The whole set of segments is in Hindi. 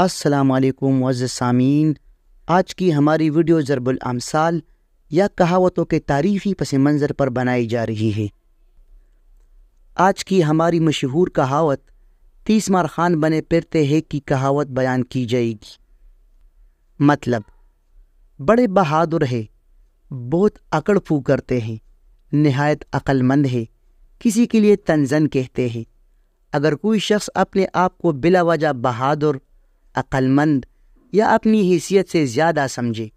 असलकुम वज़ सामीन आज की हमारी वीडियो ज़रबुल अमसाल या कहावतों के तारीफ़ी पस मंज़र पर बनाई जा रही है आज की हमारी मशहूर कहावत तीस मार खान बने पिरते हैं की कहावत बयान की जाएगी मतलब बड़े बहादुर है बहुत अकड़ फू करते हैं नहायत अक्लमंद है किसी के लिए तनजन कहते हैं अगर कोई शख्स अपने आप को बिला वजह बहादुर अक्लमंद या अपनी हैसियत से ज़्यादा समझे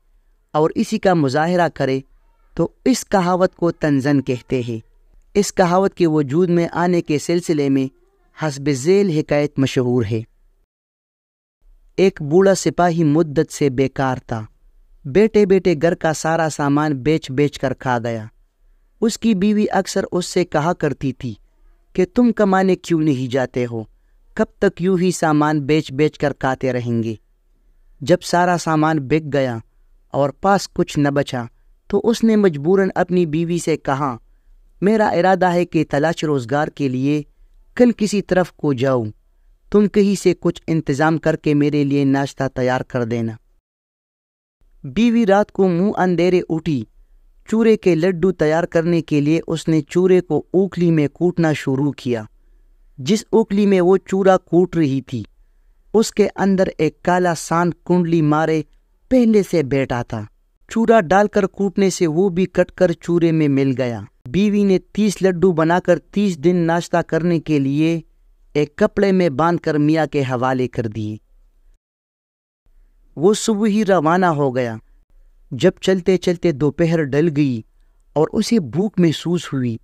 और इसी का मुजाहरा करे तो इस कहावत को तंजन कहते हैं इस कहावत के वजूद में आने के सिलसिले में हसब झेल हकायत मशहूर है एक बूढ़ा सिपाही मुद्दत से बेकार था बेटे बेटे घर का सारा सामान बेच बेच कर खा गया उसकी बीवी अक्सर उससे कहा करती थी कि तुम कमाने क्यों नहीं जाते हो कब तक यूं ही सामान बेच बेच कर काते रहेंगे जब सारा सामान बिक गया और पास कुछ न बचा तो उसने मजबूरन अपनी बीवी से कहा मेरा इरादा है कि तलाश रोज़गार के लिए कल किसी तरफ को जाऊं तुम कहीं से कुछ इंतज़ाम करके मेरे लिए नाश्ता तैयार कर देना बीवी रात को मुंह अंधेरे उठी चूरे के लड्डू तैयार करने के लिए उसने चूरे को उखली में कूटना शुरू किया जिस उखली में वो चूरा कूट रही थी उसके अंदर एक काला सान कुंडली मारे पहले से बैठा था चूरा डालकर कूटने से वो भी कटकर चूरे में मिल गया बीवी ने तीस लड्डू बनाकर तीस दिन नाश्ता करने के लिए एक कपड़े में बांधकर मियाँ के हवाले कर दिए वो सुबह ही रवाना हो गया जब चलते चलते दोपहर डल गई और उसे भूख महसूस हुई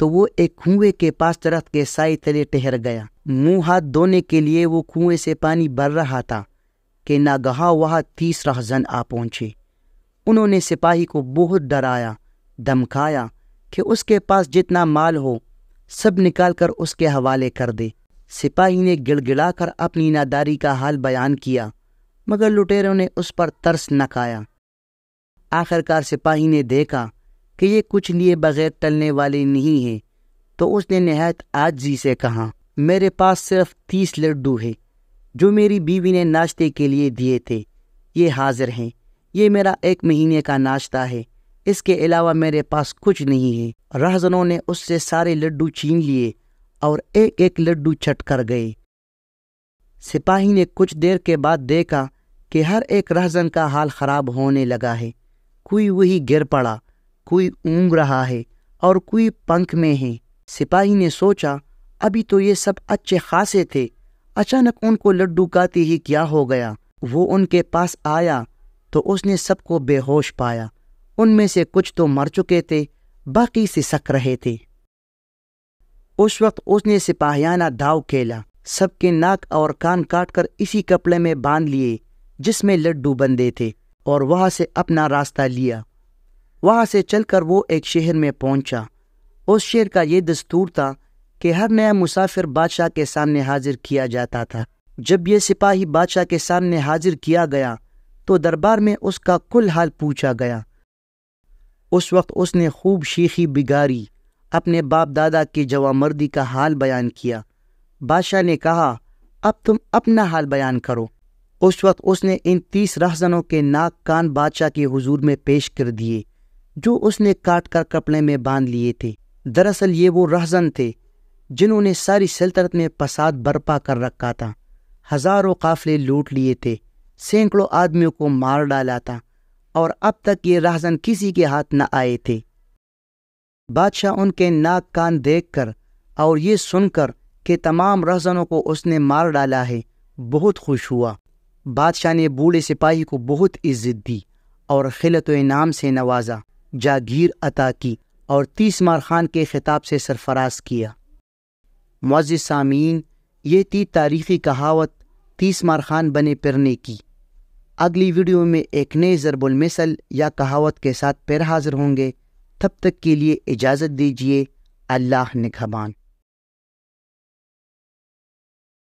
तो वो एक कुएं के पास दरख्त के साई तले ठहर गया मुंह हाथ धोने के लिए वो कुएं से पानी भर रहा था कि नागहा वहाँ तीसरा जन आ पहुंचे उन्होंने सिपाही को बहुत डराया धमकाया कि उसके पास जितना माल हो सब निकाल कर उसके हवाले कर दे सिपाही ने गिड़गिड़ा कर अपनी नादारी का हाल बयान किया मगर लुटेरों ने उस पर तरस न खाया आखिरकार सिपाही ने देखा कि ये कुछ लिए बगैर टलने वाले नहीं हैं तो उसने नहायत जी से कहा मेरे पास सिर्फ तीस लड्डू हैं जो मेरी बीवी ने नाश्ते के लिए दिए थे ये हाजिर हैं ये मेरा एक महीने का नाश्ता है इसके अलावा मेरे पास कुछ नहीं है रहजनों ने उससे सारे लड्डू छीन लिए और एक एक लड्डू छट कर गए सिपाही ने कुछ देर के बाद देखा कि हर एक रहजन का हाल खराब होने लगा है कोई वही गिर पड़ा कोई ऊँग रहा है और कोई पंख में है सिपाही ने सोचा अभी तो ये सब अच्छे खासे थे अचानक उनको लड्डू गाते ही क्या हो गया वो उनके पास आया तो उसने सबको बेहोश पाया उनमें से कुछ तो मर चुके थे बाकी सिसक रहे थे उस वक्त उसने सिपाहियाना दाव खेला सबके नाक और कान काटकर इसी कपड़े में बांध लिए जिसमें लड्डू बंधे थे और वहां से अपना रास्ता लिया वहाँ से चलकर वो एक शहर में पहुंचा उस शहर का ये दस्तूर था कि हर नया मुसाफिर बादशाह के सामने हाजिर किया जाता था जब ये सिपाही बादशाह के सामने हाजिर किया गया तो दरबार में उसका कुल हाल पूछा गया उस वक्त उसने खूब शीखी बिगारी अपने बाप दादा की जवा मर्दी का हाल बयान किया बादशाह ने कहा अब तुम अपना हाल बयान करो उस वक्त उसने इन तीस रहजनों के नाक कान बादशाह के हुजूर में पेश कर दिए जो उसने काट कर कपड़े में बांध लिए थे दरअसल ये वो रहजन थे जिन्होंने सारी सल्तनत में फसाद बर्पा कर रखा था हजारों काफले लूट लिए थे सैकड़ों आदमियों को मार डाला था और अब तक ये रहजन किसी के हाथ न आए थे बादशाह उनके नाक कान देखकर और ये सुनकर कि तमाम रहजनों को उसने मार डाला है बहुत खुश हुआ बादशाह ने बूढ़े सिपाही को बहुत इज्जत दी और खिलत इनाम से नवाजा जागीर अता की और तीस मार खान के खिताब से सरफराज किया मज सामीन ये थी तारीखी कहावत तीस मार खान बने पिरने की अगली वीडियो में एक नए ज़रबुलमिसल या कहावत के साथ पैर हाजिर होंगे तब तक के लिए इजाज़त दीजिए अल्लाह खबान